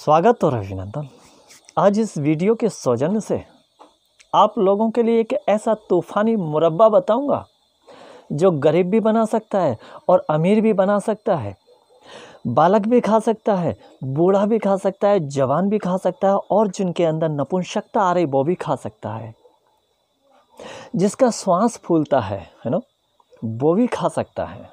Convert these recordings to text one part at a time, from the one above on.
स्वागत और अभिनंदन आज इस वीडियो के सौजन्य से आप लोगों के लिए एक ऐसा तूफ़ानी मुरब्बा बताऊंगा जो गरीब भी बना सकता है और अमीर भी बना सकता है बालक भी खा सकता है बूढ़ा भी खा सकता है जवान भी खा सकता है और जिनके अंदर नपुंसकता आ रही वो भी खा सकता है जिसका श्वास फूलता है है ना वो भी खा सकता है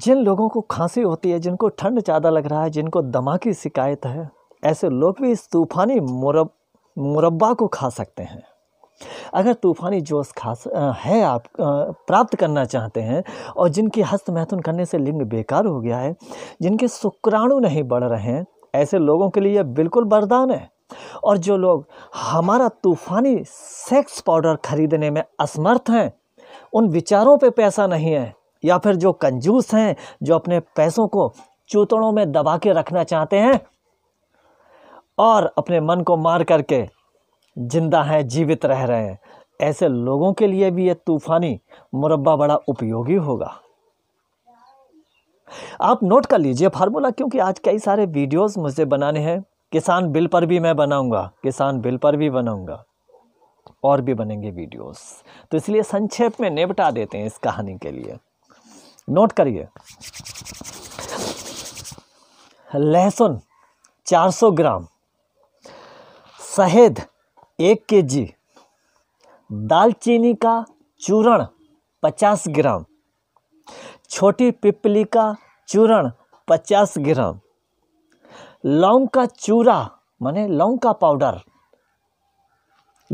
जिन लोगों को खांसी होती है जिनको ठंड ज़्यादा लग रहा है जिनको दमा की शिकायत है ऐसे लोग भी इस तूफ़ानी मुरब मुरबा को खा सकते हैं अगर तूफ़ानी जोश खास है आप प्राप्त करना चाहते हैं और जिनकी हस्त मैथुन करने से लिंग बेकार हो गया है जिनके शुक्राणु नहीं बढ़ रहे हैं ऐसे लोगों के लिए बिल्कुल वरदान है और जो लोग हमारा तूफ़ानी सेक्स पाउडर खरीदने में असमर्थ हैं उन विचारों पे पैसा नहीं है या फिर जो कंजूस हैं जो अपने पैसों को चूतड़ों में दबा के रखना चाहते हैं और अपने मन को मार करके जिंदा हैं जीवित रह रहे हैं ऐसे लोगों के लिए भी ये तूफ़ानी मुरब्बा बड़ा उपयोगी होगा आप नोट कर लीजिए फार्मूला क्योंकि आज कई सारे वीडियोस मुझे बनाने हैं किसान बिल पर भी मैं बनाऊंगा किसान बिल पर भी बनाऊंगा और भी बनेंगे वीडियोस तो इसलिए संक्षेप में निपटा देते हैं इस कहानी के लिए नोट करिए लहसुन 400 ग्राम शहद एक के जी दालचीनी का चूरण 50 ग्राम छोटी पिपली का चूरण 50 ग्राम लौंग का चूरा माने लौंग का पाउडर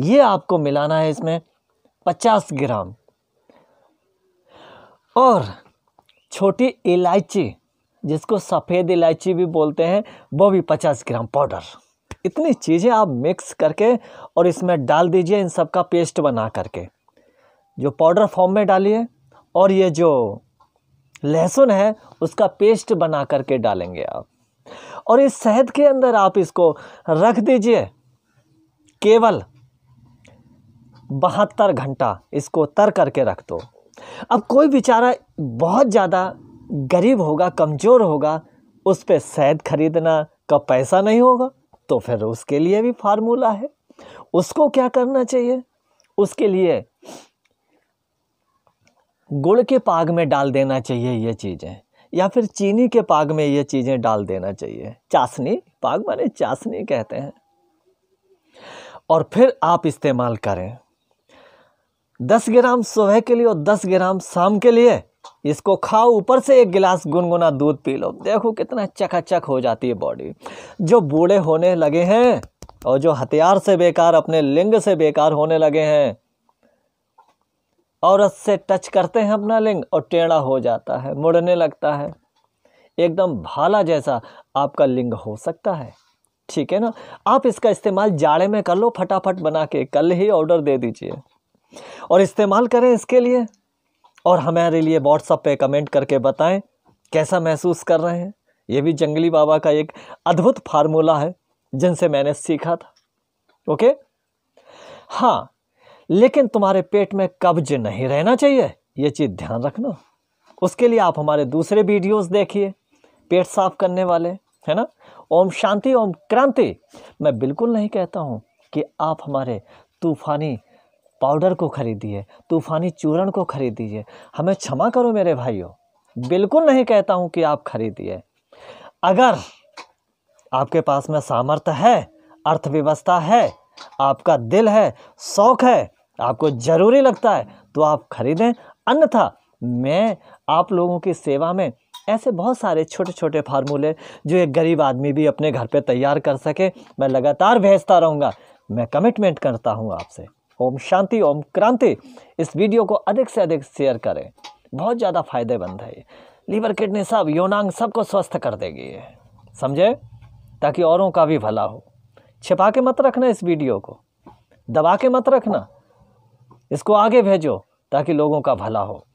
ये आपको मिलाना है इसमें 50 ग्राम और छोटी इलायची जिसको सफ़ेद इलायची भी बोलते हैं वो भी पचास ग्राम पाउडर इतनी चीज़ें आप मिक्स करके और इसमें डाल दीजिए इन सब का पेस्ट बना करके जो पाउडर फॉर्म में डालिए और ये जो लहसुन है उसका पेस्ट बना करके डालेंगे आप और इस शहद के अंदर आप इसको रख दीजिए केवल बहत्तर घंटा इसको तर करके रख दो अब कोई बेचारा बहुत ज़्यादा गरीब होगा कमज़ोर होगा उस पर शहद खरीदना का पैसा नहीं होगा तो फिर उसके लिए भी फार्मूला है उसको क्या करना चाहिए उसके लिए गुड़ के पाग में डाल देना चाहिए ये चीज़ें या फिर चीनी के पाग में ये चीज़ें डाल देना चाहिए चाशनी पाग माने चाशनी कहते हैं और फिर आप इस्तेमाल करें दस ग्राम सुबह के लिए और दस ग्राम शाम के लिए इसको खाओ ऊपर से एक गिलास गुनगुना दूध पी लो देखो कितना चकाचक हो जाती है बॉडी जो बूढ़े होने लगे हैं और जो हथियार से बेकार अपने लिंग से बेकार होने लगे हैं औरत से टच करते हैं अपना लिंग और टेढ़ा हो जाता है मुड़ने लगता है एकदम भाला जैसा आपका लिंग हो सकता है ठीक है ना आप इसका इस्तेमाल जाड़े में कर लो फटाफट बना के कल ही ऑर्डर दे दीजिए और इस्तेमाल करें इसके लिए और हमारे लिए व्हाट्सअप पे कमेंट करके बताएं कैसा महसूस कर रहे हैं ये भी जंगली बाबा का एक अद्भुत फार्मूला है जिनसे मैंने सीखा था ओके हाँ लेकिन तुम्हारे पेट में कब्ज नहीं रहना चाहिए ये चीज़ ध्यान रखना उसके लिए आप हमारे दूसरे वीडियोस देखिए पेट साफ करने वाले है ना ओम शांति ओम क्रांति मैं बिल्कुल नहीं कहता हूँ कि आप हमारे तूफानी पाउडर को खरीदिए तूफ़ानी चूरण को खरीदिए हमें क्षमा करो मेरे भाइयों बिल्कुल नहीं कहता हूँ कि आप खरीदिए अगर आपके पास में सामर्थ्य है अर्थव्यवस्था है आपका दिल है शौक है आपको ज़रूरी लगता है तो आप खरीदें अन्यथा मैं आप लोगों की सेवा में ऐसे बहुत सारे छोटे छोटे फार्मूले जो एक गरीब आदमी भी अपने घर पे तैयार कर सके मैं लगातार भेजता रहूँगा मैं कमिटमेंट करता हूँ आपसे ओम शांति ओम क्रांति इस वीडियो को अधिक से अधिक शेयर करें बहुत ज़्यादा फायदेमंद है लीवर किडनी सब योनांग सबको स्वस्थ कर देगी समझे ताकि औरों का भी भला हो छिपा के मत रखना इस वीडियो को दबा के मत रखना इसको आगे भेजो ताकि लोगों का भला हो